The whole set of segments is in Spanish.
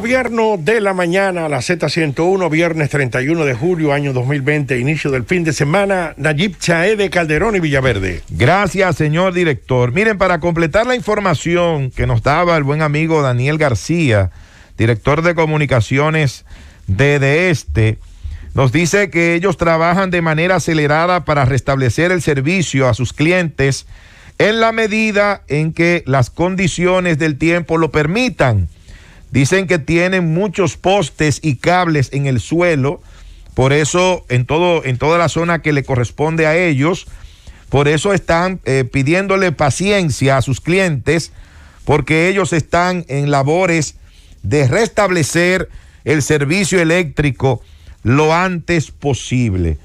gobierno de la mañana a la Z101, viernes 31 de julio, año 2020, inicio del fin de semana, Nayib Chae de Calderón y Villaverde. Gracias, señor director. Miren, para completar la información que nos daba el buen amigo Daniel García, director de comunicaciones de, de Este, nos dice que ellos trabajan de manera acelerada para restablecer el servicio a sus clientes en la medida en que las condiciones del tiempo lo permitan. Dicen que tienen muchos postes y cables en el suelo, por eso en, todo, en toda la zona que le corresponde a ellos, por eso están eh, pidiéndole paciencia a sus clientes, porque ellos están en labores de restablecer el servicio eléctrico lo antes posible.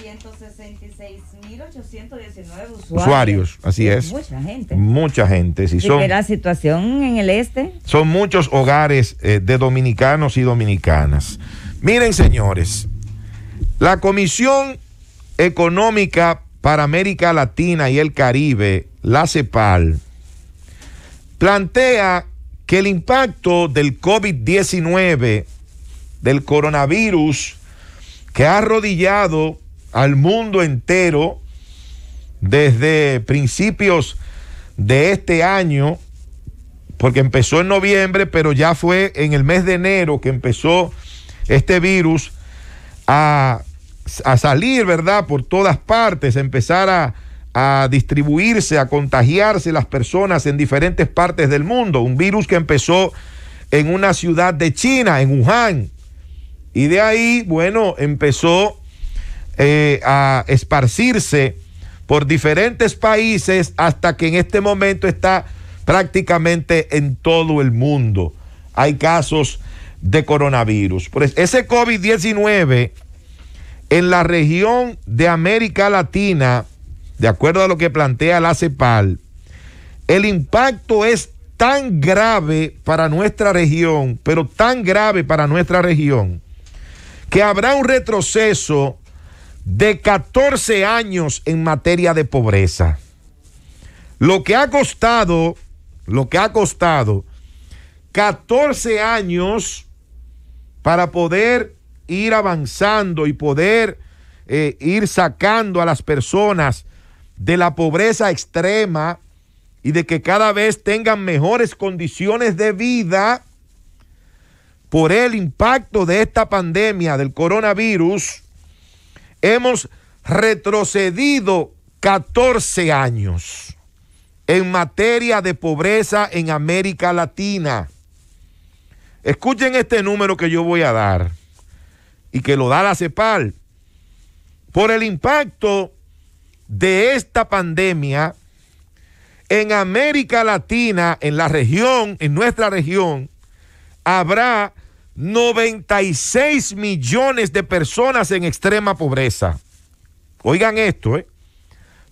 166,819 usuarios. usuarios. Así es. Mucha gente. Mucha gente. Si son, la situación en el este. Son muchos hogares eh, de dominicanos y dominicanas. Miren, señores, la Comisión Económica para América Latina y el Caribe, la CEPAL, plantea que el impacto del COVID-19, del coronavirus, que ha arrodillado al mundo entero desde principios de este año, porque empezó en noviembre, pero ya fue en el mes de enero que empezó este virus a, a salir, ¿verdad? Por todas partes, empezar a, a distribuirse, a contagiarse las personas en diferentes partes del mundo. Un virus que empezó en una ciudad de China, en Wuhan. Y de ahí, bueno, empezó eh, a esparcirse por diferentes países hasta que en este momento está prácticamente en todo el mundo. Hay casos de coronavirus. ese COVID-19 en la región de América Latina, de acuerdo a lo que plantea la CEPAL, el impacto es tan grave para nuestra región, pero tan grave para nuestra región, que habrá un retroceso de 14 años en materia de pobreza. Lo que ha costado, lo que ha costado 14 años para poder ir avanzando y poder eh, ir sacando a las personas de la pobreza extrema y de que cada vez tengan mejores condiciones de vida por el impacto de esta pandemia del coronavirus Hemos retrocedido 14 años en materia de pobreza en América Latina. Escuchen este número que yo voy a dar y que lo da la CEPAL. Por el impacto de esta pandemia en América Latina, en la región, en nuestra región, habrá 96 millones de personas en extrema pobreza. Oigan esto, ¿eh?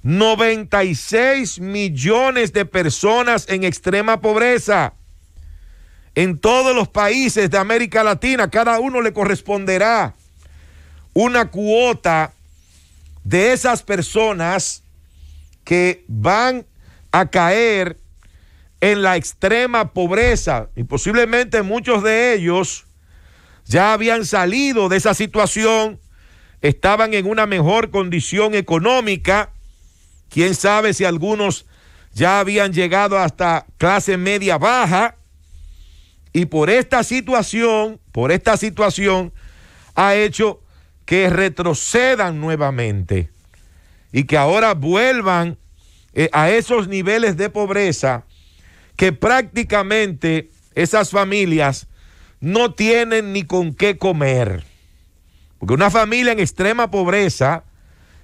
96 millones de personas en extrema pobreza. En todos los países de América Latina, cada uno le corresponderá una cuota de esas personas que van a caer en la extrema pobreza y posiblemente muchos de ellos ya habían salido de esa situación, estaban en una mejor condición económica, quién sabe si algunos ya habían llegado hasta clase media baja, y por esta situación, por esta situación, ha hecho que retrocedan nuevamente y que ahora vuelvan eh, a esos niveles de pobreza que prácticamente esas familias no tienen ni con qué comer. Porque una familia en extrema pobreza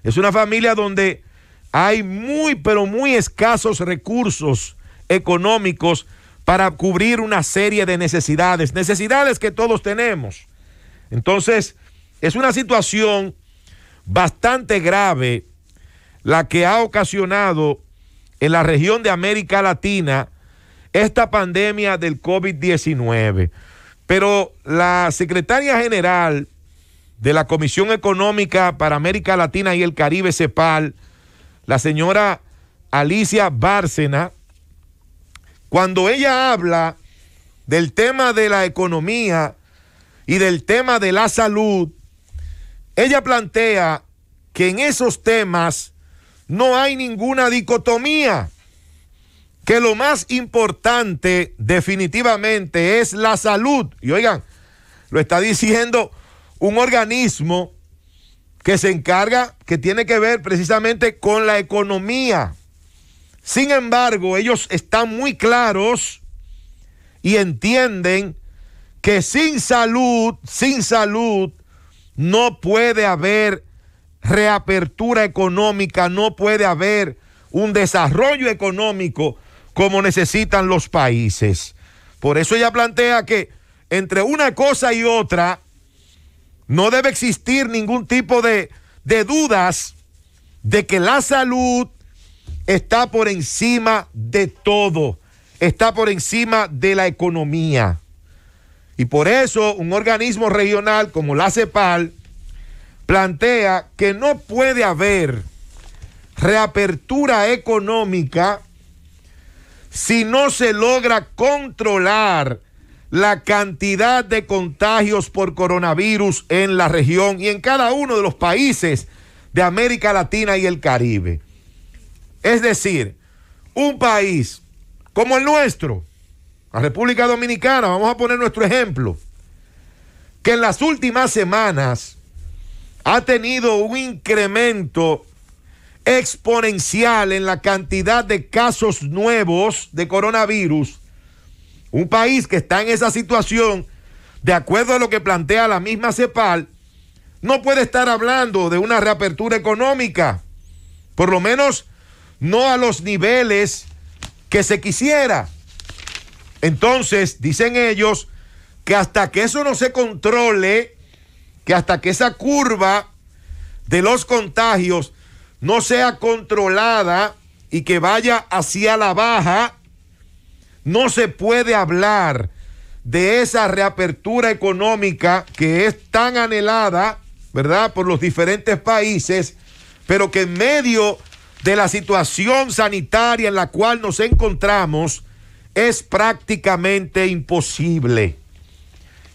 es una familia donde hay muy, pero muy escasos recursos económicos para cubrir una serie de necesidades, necesidades que todos tenemos. Entonces, es una situación bastante grave la que ha ocasionado en la región de América Latina esta pandemia del COVID-19. Pero la secretaria general de la Comisión Económica para América Latina y el Caribe, CEPAL, la señora Alicia Bárcena, cuando ella habla del tema de la economía y del tema de la salud, ella plantea que en esos temas no hay ninguna dicotomía que lo más importante definitivamente es la salud. Y oigan, lo está diciendo un organismo que se encarga, que tiene que ver precisamente con la economía. Sin embargo, ellos están muy claros y entienden que sin salud, sin salud, no puede haber reapertura económica, no puede haber un desarrollo económico como necesitan los países. Por eso ella plantea que entre una cosa y otra no debe existir ningún tipo de, de dudas de que la salud está por encima de todo, está por encima de la economía. Y por eso un organismo regional como la CEPAL plantea que no puede haber reapertura económica si no se logra controlar la cantidad de contagios por coronavirus en la región y en cada uno de los países de América Latina y el Caribe. Es decir, un país como el nuestro, la República Dominicana, vamos a poner nuestro ejemplo, que en las últimas semanas ha tenido un incremento exponencial en la cantidad de casos nuevos de coronavirus. Un país que está en esa situación, de acuerdo a lo que plantea la misma CEPAL, no puede estar hablando de una reapertura económica, por lo menos no a los niveles que se quisiera. Entonces, dicen ellos que hasta que eso no se controle, que hasta que esa curva de los contagios no sea controlada y que vaya hacia la baja, no se puede hablar de esa reapertura económica que es tan anhelada, ¿verdad?, por los diferentes países, pero que en medio de la situación sanitaria en la cual nos encontramos es prácticamente imposible.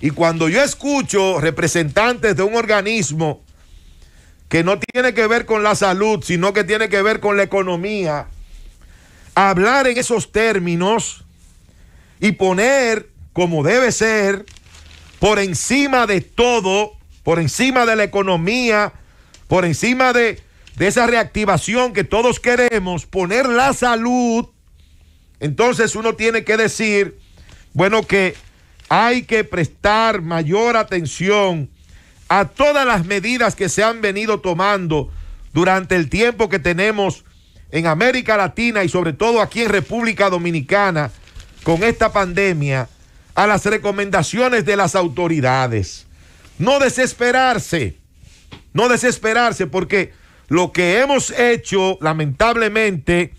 Y cuando yo escucho representantes de un organismo que no tiene que ver con la salud, sino que tiene que ver con la economía, hablar en esos términos y poner como debe ser, por encima de todo, por encima de la economía, por encima de, de esa reactivación que todos queremos, poner la salud, entonces uno tiene que decir, bueno, que hay que prestar mayor atención a todas las medidas que se han venido tomando durante el tiempo que tenemos en América Latina y sobre todo aquí en República Dominicana con esta pandemia, a las recomendaciones de las autoridades. No desesperarse, no desesperarse porque lo que hemos hecho lamentablemente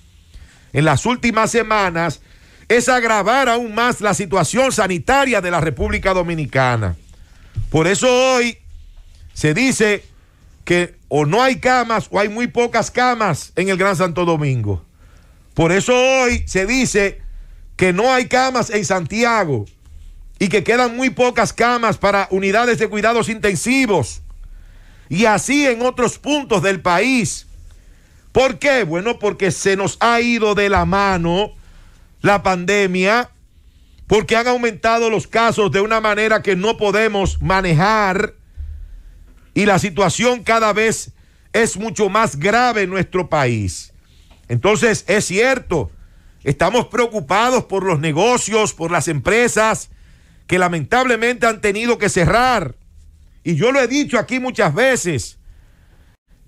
en las últimas semanas es agravar aún más la situación sanitaria de la República Dominicana. Por eso hoy se dice que o no hay camas o hay muy pocas camas en el Gran Santo Domingo. Por eso hoy se dice que no hay camas en Santiago y que quedan muy pocas camas para unidades de cuidados intensivos. Y así en otros puntos del país. ¿Por qué? Bueno, porque se nos ha ido de la mano la pandemia, porque han aumentado los casos de una manera que no podemos manejar y la situación cada vez es mucho más grave en nuestro país. Entonces, es cierto, estamos preocupados por los negocios, por las empresas que lamentablemente han tenido que cerrar. Y yo lo he dicho aquí muchas veces,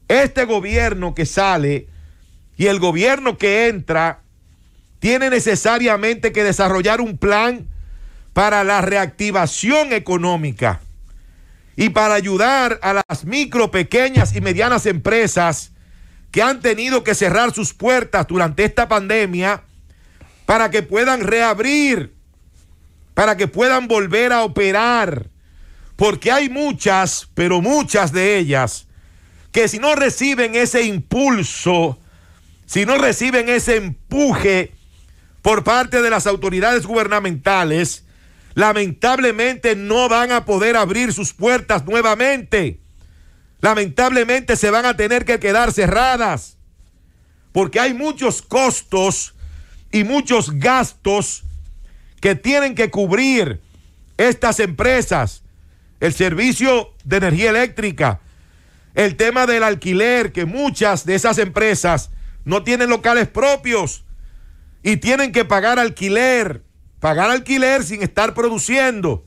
este gobierno que sale y el gobierno que entra tiene necesariamente que desarrollar un plan para la reactivación económica y para ayudar a las micro, pequeñas y medianas empresas que han tenido que cerrar sus puertas durante esta pandemia para que puedan reabrir, para que puedan volver a operar, porque hay muchas, pero muchas de ellas, que si no reciben ese impulso, si no reciben ese empuje por parte de las autoridades gubernamentales, lamentablemente no van a poder abrir sus puertas nuevamente. Lamentablemente se van a tener que quedar cerradas. Porque hay muchos costos y muchos gastos que tienen que cubrir estas empresas. El servicio de energía eléctrica, el tema del alquiler, que muchas de esas empresas no tienen locales propios y tienen que pagar alquiler pagar alquiler sin estar produciendo.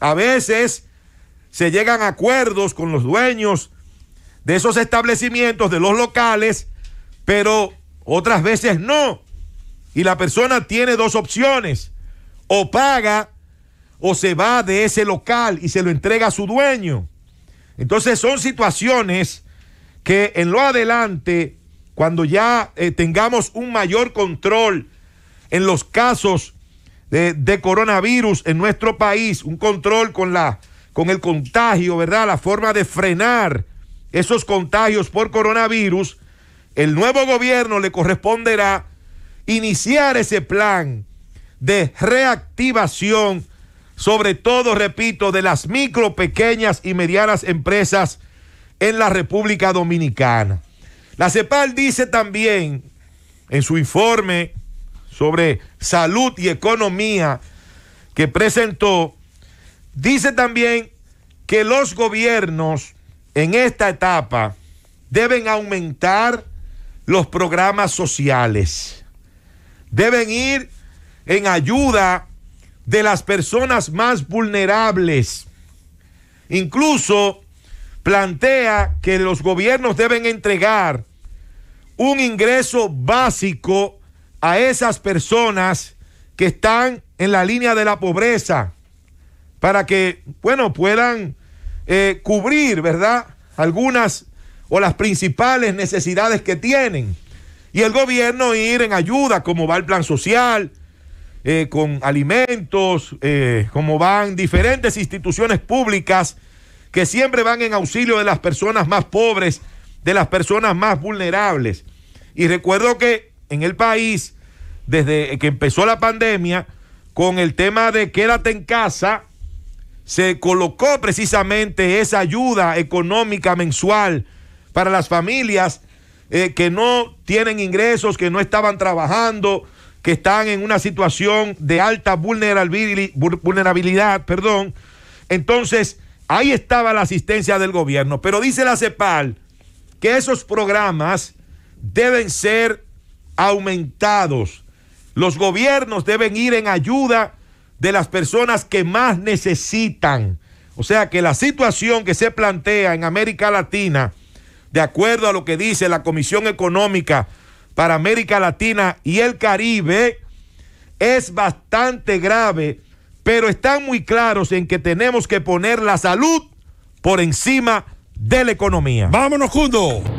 A veces se llegan acuerdos con los dueños de esos establecimientos, de los locales, pero otras veces no. Y la persona tiene dos opciones. O paga o se va de ese local y se lo entrega a su dueño. Entonces son situaciones que en lo adelante, cuando ya eh, tengamos un mayor control en los casos de, coronavirus en nuestro país, un control con, la, con el contagio, ¿verdad? La forma de frenar esos contagios por coronavirus, el nuevo gobierno le corresponderá iniciar ese plan de reactivación, sobre todo, repito, de las micro, pequeñas y medianas empresas en la República Dominicana. La CEPAL dice también en su informe sobre salud y economía que presentó, dice también que los gobiernos en esta etapa deben aumentar los programas sociales, deben ir en ayuda de las personas más vulnerables. Incluso plantea que los gobiernos deben entregar un ingreso básico a esas personas que están en la línea de la pobreza para que, bueno, puedan eh, cubrir, ¿verdad? Algunas o las principales necesidades que tienen. Y el gobierno ir en ayuda, como va el plan social, eh, con alimentos, eh, como van diferentes instituciones públicas que siempre van en auxilio de las personas más pobres, de las personas más vulnerables. Y recuerdo que en el país desde que empezó la pandemia con el tema de quédate en casa, se colocó precisamente esa ayuda económica mensual para las familias eh, que no tienen ingresos, que no estaban trabajando, que están en una situación de alta vulnerabilidad, vulnerabilidad, perdón. Entonces, ahí estaba la asistencia del gobierno. Pero dice la CEPAL que esos programas deben ser aumentados. Los gobiernos deben ir en ayuda de las personas que más necesitan. O sea que la situación que se plantea en América Latina, de acuerdo a lo que dice la Comisión Económica para América Latina y el Caribe, es bastante grave, pero están muy claros en que tenemos que poner la salud por encima de la economía. Vámonos, juntos.